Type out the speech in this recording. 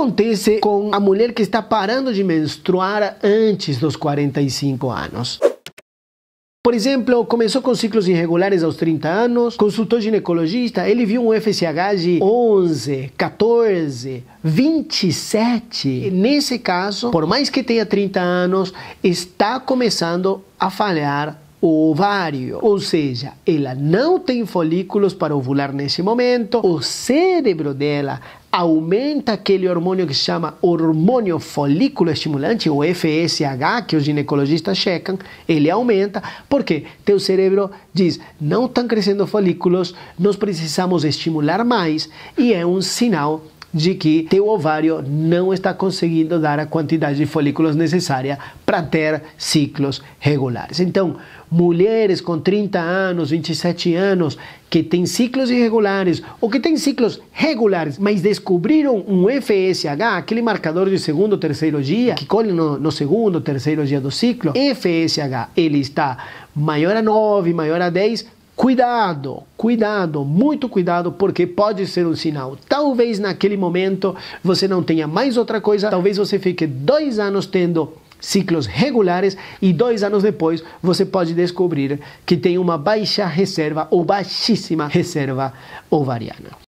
acontece com a mulher que está parando de menstruar antes dos 45 anos? Por exemplo, começou com ciclos irregulares aos 30 anos, consultou ginecologista, ele viu um FSH de 11, 14, 27. Nesse caso, por mais que tenha 30 anos, está começando a falhar o ovário, ou seja, ela não tem folículos para ovular nesse momento, o cérebro dela aumenta aquele hormônio que se chama hormônio folículo estimulante, ou FSH, que os ginecologistas checam, ele aumenta, porque teu cérebro diz, não estão crescendo folículos, nós precisamos estimular mais, e é um sinal de que teu ovário não está conseguindo dar a quantidade de folículos necessária para ter ciclos regulares. Então, mulheres com 30 anos, 27 anos, que têm ciclos irregulares ou que têm ciclos regulares, mas descobriram um FSH, aquele marcador de segundo, terceiro dia, que colhe no, no segundo, terceiro dia do ciclo, FSH, ele está maior a 9, maior a 10, Cuidado, cuidado, muito cuidado, porque pode ser um sinal. Talvez naquele momento você não tenha mais outra coisa, talvez você fique dois anos tendo ciclos regulares e dois anos depois você pode descobrir que tem uma baixa reserva ou baixíssima reserva ovariana.